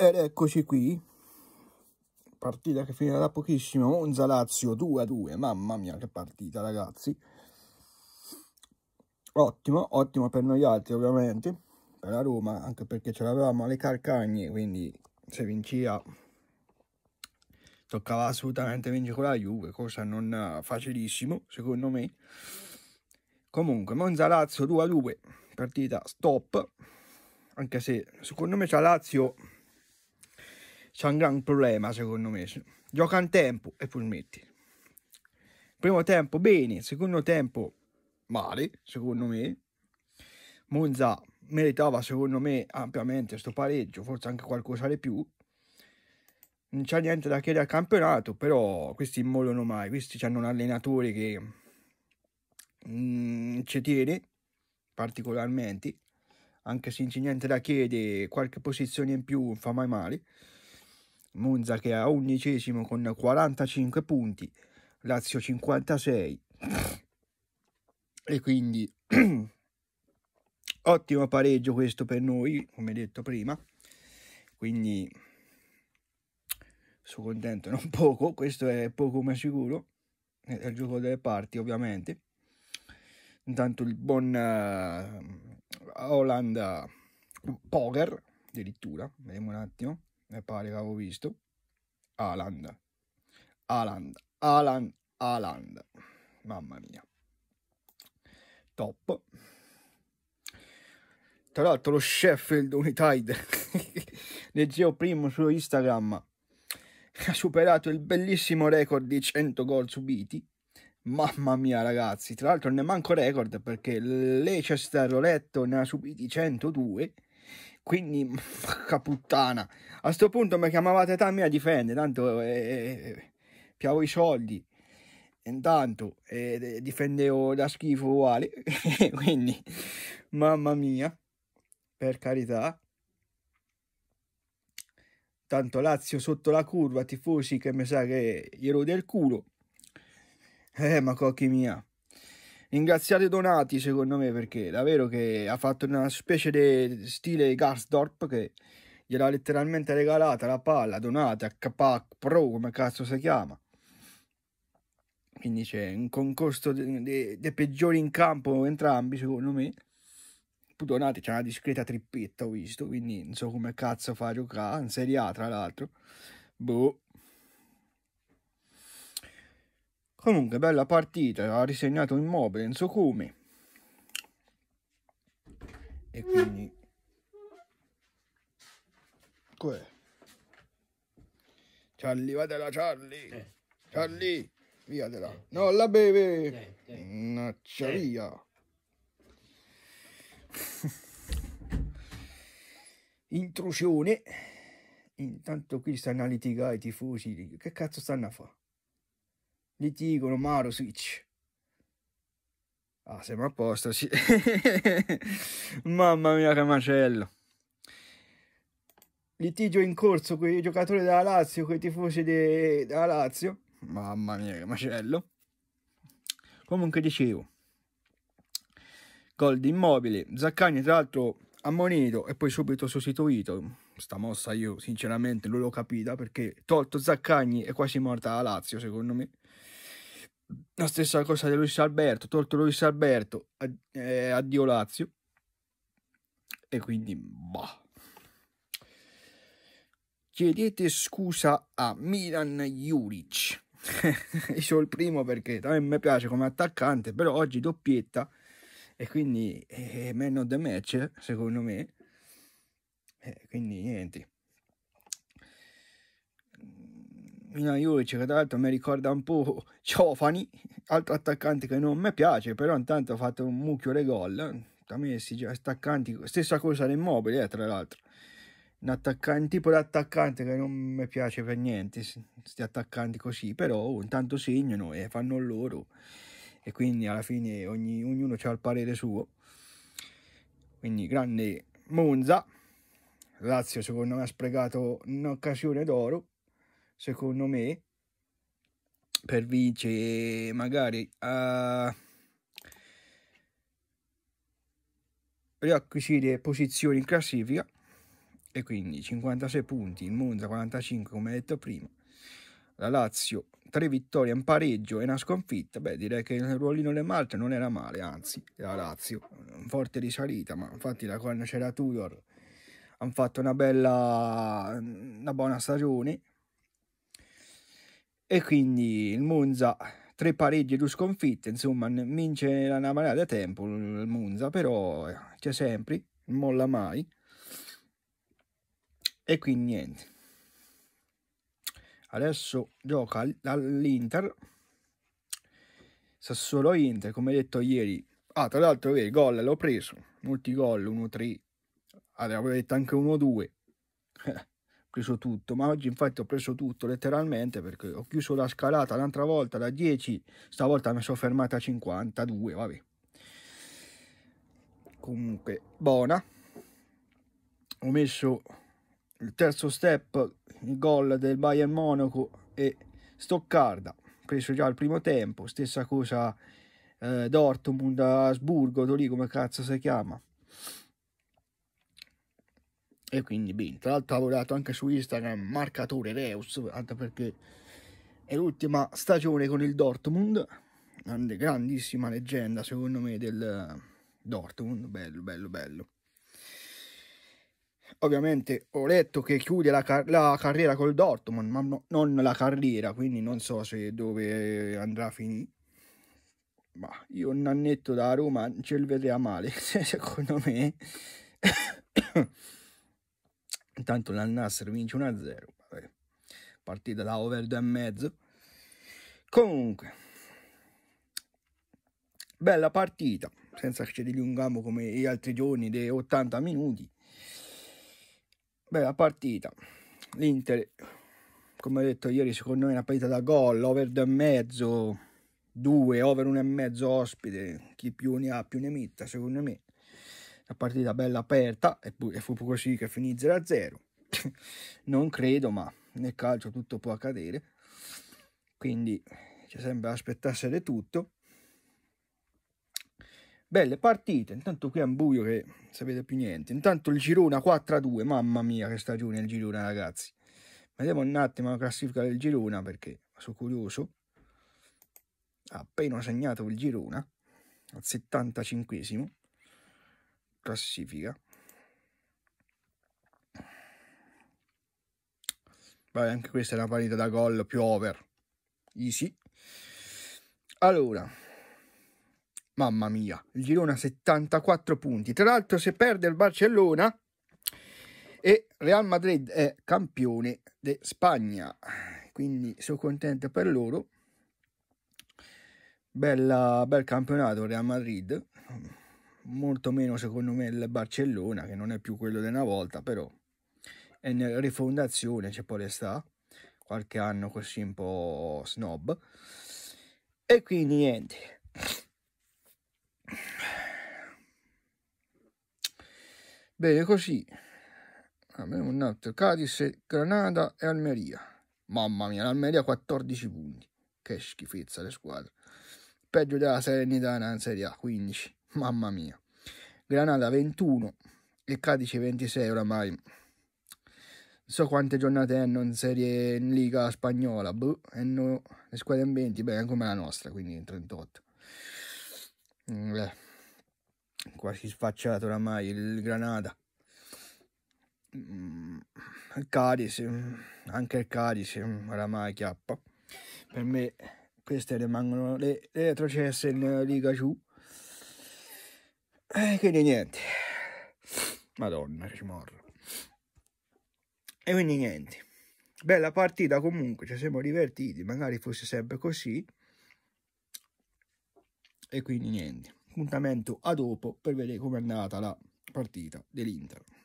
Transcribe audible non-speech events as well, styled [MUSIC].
Ed eccoci qui, partita che finirà pochissimo, Monza-Lazio 2-2, mamma mia che partita ragazzi. Ottimo, ottimo per noi altri ovviamente, per la Roma, anche perché ce l'avevamo alle carcagne, quindi se vinceva toccava assolutamente vincere con la Juve, cosa non eh, facilissimo secondo me. Comunque, Monza-Lazio 2-2, partita stop, anche se secondo me c'è Lazio c'è un gran problema secondo me. Gioca in tempo e Pulmetti. Primo tempo bene, secondo tempo male, secondo me. Monza meritava secondo me ampiamente questo pareggio, forse anche qualcosa di più. Non c'è niente da chiedere al campionato, però questi immollano mai, questi hanno un allenatore che mm, ci tiene particolarmente, anche se non c'è niente da chiedere, qualche posizione in più non fa mai male. Monza che è a undicesimo con 45 punti, Lazio 56. E quindi [CLEARS THROAT] ottimo pareggio questo per noi, come detto prima. Quindi sono contento non poco, questo è poco ma sicuro. È il gioco delle parti, ovviamente. Intanto il buon uh, eh, Holland eh, Poker, addirittura, vediamo un attimo mi pare che avevo visto. Haaland. Haaland, Alan. Alan. Mamma mia. Top. Tra l'altro lo Sheffield United, leggevo primo su Instagram, ha superato il bellissimo record di 100 gol subiti. Mamma mia ragazzi, tra l'altro non è manco record perché Leicester, l'ho letto, ne ha subiti 102 quindi, porca [LAUGHS] puttana. A sto punto mi chiamavate te a difendere, tanto eh, eh, eh, piavo i soldi. Intanto eh, eh difendevo da schifo uguale, [LAUGHS] quindi mamma mia, per carità. Tanto Lazio sotto la curva, tifosi che mi sa che gli ero del culo. Eh, ma cocchi mia. Ringraziate Donati, secondo me, perché davvero che ha fatto una specie di stile Garsdorp che gliel'ha letteralmente regalata la palla Donati HK Pro, come cazzo si chiama. Quindi c'è un concorso dei peggiori in campo entrambi, secondo me. Donati c'è una discreta trippetta, ho visto, quindi non so come cazzo fa a giocare, in Serie A tra l'altro. Boh, Comunque, bella partita, ha risegnato Immobile, Enzo Cumi. E quindi... Cos'è? Charlie, vadela Charlie! Eh. Charlie, via della... Eh. No, la beve! Eh, eh, eh. Naccia eh. via! Intrusione. Intanto qui stanno a litigare i tifosi. Che cazzo stanno a fare? Litigo, Maro, Switch. Ah, siamo a posto, sì. [LAUGHS] Mamma mia che macello. Litigio in corso con i giocatori della Lazio, con i tifosi de... della Lazio. Mamma mia che macello. Comunque dicevo. Gol di Immobile. Zaccagni tra l'altro ammonito e poi subito sostituito sta mossa io sinceramente non l'ho capita perché tolto Zaccagni è quasi morta la Lazio secondo me la stessa cosa di Luis Alberto tolto Luis Alberto eh, addio Lazio e quindi bah chiedete scusa a Milan Juric [LAUGHS] io sono il primo perché a me piace come attaccante però oggi doppietta e quindi è eh, meno the match secondo me eh, quindi niente. In mm, Iulic, che tra l'altro mi ricorda un po' [LAUGHS] Ciofani, altro attaccante che non mi piace, però intanto ha fatto un mucchio di gol. A me si attaccanti, stessa cosa l'immobile, eh, tra l'altro. Un, un tipo di attaccante che non mi piace per niente, questi attaccanti così, però intanto segnano e fanno loro. E quindi alla fine ogni, ognuno ha il parere suo. Quindi grande Monza. Lazio secondo me ha sprecato un'occasione d'oro, secondo me, per vincere magari a riacquisire posizioni in classifica e quindi 56 punti, il Monza 45 come detto prima, la Lazio 3 vittorie, un pareggio e una sconfitta, beh direi che il ruolino del Malta non era male, anzi la Lazio, forte risalita, ma infatti da quando c'era Tudor hanno fatto una bella, mm, una buona stagione. E quindi il Monza, tre pareggi e due sconfitte, insomma, vince la marea da tempo il Monza, però eh, c'è sempre, molla mai. E quindi niente. Adesso gioca all'Inter. Sassuolo Inter, come detto ieri. Ah, tra l'altro, il gol l'ho preso. Multigol 1-3 allora, avevo detto anche 1-2. [LAUGHS] preso tutto, ma oggi infatti ho preso tutto letteralmente perché ho chiuso la scalata l'altra volta da 10, stavolta mi sono fermata a 52, vabbè. Comunque, buona. Ho messo il terzo step, il gol del Bayern Monaco e Stoccarda. Ho preso già il primo tempo, stessa cosa eh, Dortmund, Asburgo, lì come cazzo si chiama. E quindi, bene, tra l'altro ha lavorato anche su Instagram, marcatore Reus, anche perché è l'ultima stagione con il Dortmund, grandissima leggenda secondo me del Dortmund, bello, bello, bello. Ovviamente ho letto che chiude la, car- la carriera col Dortmund, ma no, non la carriera, quindi non so se dove andrà a finire. Ma io un annetto da Roma ce lo vedrà male, [LAUGHS] secondo me. Intanto l'Al-Nasser vince 1-0, partita da over 2 2,5. Comunque, bella partita, senza che ci dilunghiamo come gli altri giorni dei 80 minuti. Bella partita, l'Inter, come ho detto ieri, secondo me è una partita da gol, over 2,5, 2, over 1 1,5 ospite, chi più ne ha più ne metta, secondo me la partita bella aperta e, e fu così che finì 0-0. [LAUGHS] non credo, ma nel calcio tutto può accadere. Quindi c'è sempre da aspettarsene tutto. Belle partite, intanto qui è un buio che non sapete più niente. Intanto il Girona 4-2, mamma mia che stagione il Girona ragazzi. Vediamo un attimo la classifica del Girona perché sono curioso. Ha appena segnato il Girona al 75 classifica. Vabbè, anche questa è una partita da gol più over. Easy. Allora, mamma mia, il girone a 74 punti. Tra l'altro, se perde il Barcellona e Real Madrid è campione di Spagna. Quindi sono contento per loro. Bella, bel campionato Real Madrid molto meno secondo me il Barcellona che non è più quello di una volta però è in rifondazione c'è poi resta qualche anno così un po' snob e quindi niente bene così abbiamo ah, un altro Cadiz, Granada e Almeria mamma mia l'Almeria 14 punti che schifezza le squadre peggio della Serenità in Serie A 15 Mamma mia. Granada 21 e Cadice 26 oramai. Non so quante giornate hanno in serie in Liga Spagnola. Boh, hanno le squadre in 20, beh, come la nostra, quindi in 38. Mm, beh, quasi sfacciato oramai il Granada. Il mm, Cadice, anche il Cadice oramai chiappa. Per me queste rimangono le, le retrocesse in Liga giù e eh, quindi niente. Madonna, ci morro. E quindi niente. Bella partita comunque, ci siamo divertiti, magari fosse sempre così. E quindi niente. Appuntamento a dopo per vedere com'è andata la partita dell'Inter.